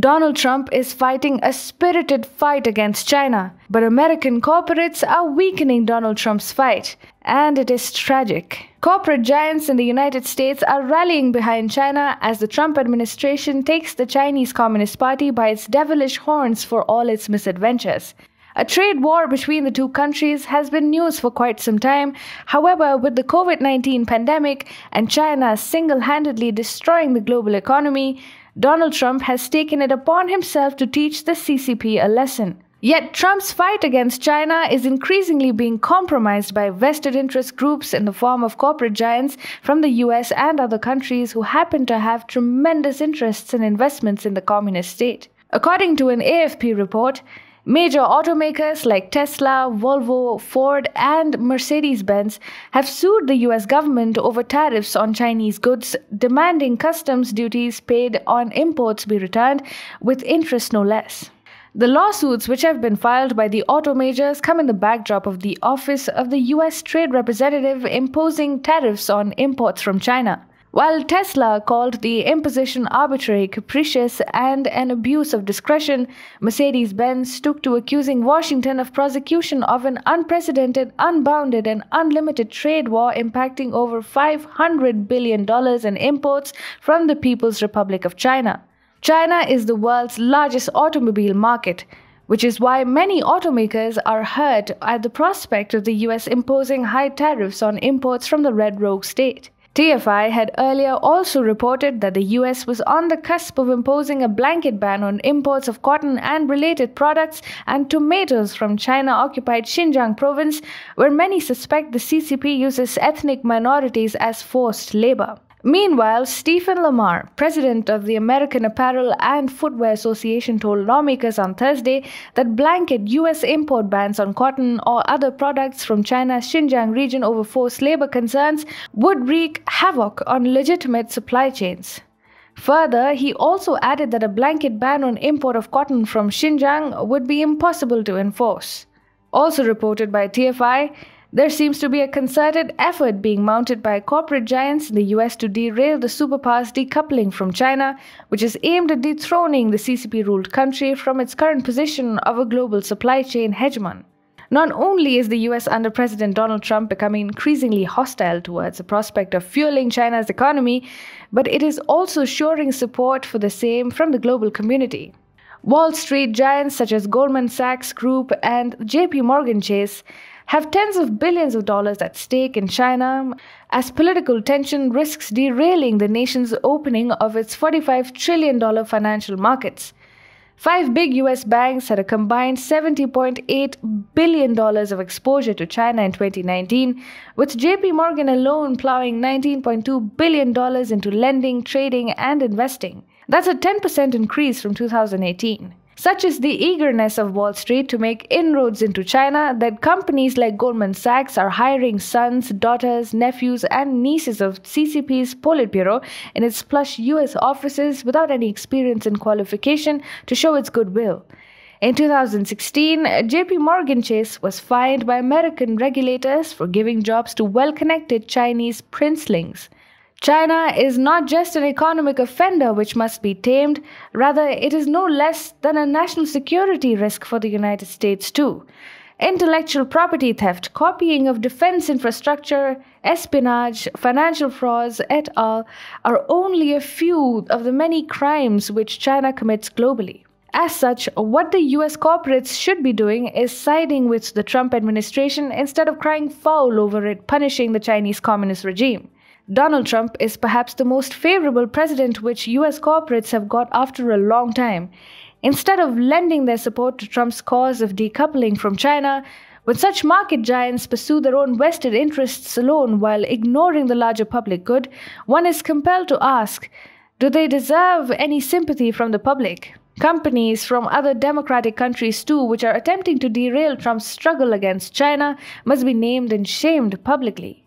Donald Trump is fighting a spirited fight against China, but American corporates are weakening Donald Trump's fight, and it is tragic. Corporate giants in the United States are rallying behind China as the Trump administration takes the Chinese Communist Party by its devilish horns for all its misadventures. A trade war between the two countries has been news for quite some time. However, with the COVID 19 pandemic and China single handedly destroying the global economy, Donald Trump has taken it upon himself to teach the CCP a lesson. Yet Trump's fight against China is increasingly being compromised by vested interest groups in the form of corporate giants from the US and other countries who happen to have tremendous interests and investments in the communist state. According to an AFP report, Major automakers like Tesla, Volvo, Ford, and Mercedes Benz have sued the US government over tariffs on Chinese goods, demanding customs duties paid on imports be returned, with interest no less. The lawsuits which have been filed by the auto majors come in the backdrop of the office of the US Trade Representative imposing tariffs on imports from China. While Tesla called the imposition arbitrary, capricious, and an abuse of discretion, Mercedes Benz took to accusing Washington of prosecution of an unprecedented, unbounded, and unlimited trade war impacting over $500 billion in imports from the People's Republic of China. China is the world's largest automobile market which is why many automakers are hurt at the prospect of the US imposing high tariffs on imports from the Red Rogue state. TFI had earlier also reported that the US was on the cusp of imposing a blanket ban on imports of cotton and related products and tomatoes from China occupied Xinjiang province, where many suspect the CCP uses ethnic minorities as forced labor. Meanwhile, Stephen Lamar, president of the American Apparel and Footwear Association, told lawmakers on Thursday that blanket U.S. import bans on cotton or other products from China's Xinjiang region over forced labor concerns would wreak havoc on legitimate supply chains. Further, he also added that a blanket ban on import of cotton from Xinjiang would be impossible to enforce. Also reported by TFI, there seems to be a concerted effort being mounted by corporate giants in the US to derail the superpower's decoupling from China, which is aimed at dethroning the CCP ruled country from its current position of a global supply chain hegemon. Not only is the US under President Donald Trump becoming increasingly hostile towards the prospect of fueling China's economy, but it is also shoring support for the same from the global community. Wall Street giants such as Goldman Sachs Group and JP Morgan Chase have tens of billions of dollars at stake in China as political tension risks derailing the nation's opening of its $45 trillion financial markets. Five big US banks had a combined $70.8 billion of exposure to China in 2019, with JP Morgan alone plowing $19.2 billion into lending, trading, and investing. That's a 10% increase from 2018. Such is the eagerness of Wall Street to make inroads into China that companies like Goldman Sachs are hiring sons, daughters, nephews, and nieces of CCP's Politburo in its plush US offices without any experience and qualification to show its goodwill. In 2016, JP Morgan Chase was fined by American regulators for giving jobs to well connected Chinese princelings. China is not just an economic offender which must be tamed, rather, it is no less than a national security risk for the United States, too. Intellectual property theft, copying of defense infrastructure, espionage, financial frauds, et al., are only a few of the many crimes which China commits globally. As such, what the US corporates should be doing is siding with the Trump administration instead of crying foul over it punishing the Chinese Communist regime. Donald Trump is perhaps the most favorable president which US corporates have got after a long time. Instead of lending their support to Trump's cause of decoupling from China, when such market giants pursue their own vested interests alone while ignoring the larger public good, one is compelled to ask do they deserve any sympathy from the public? Companies from other democratic countries, too, which are attempting to derail Trump's struggle against China, must be named and shamed publicly.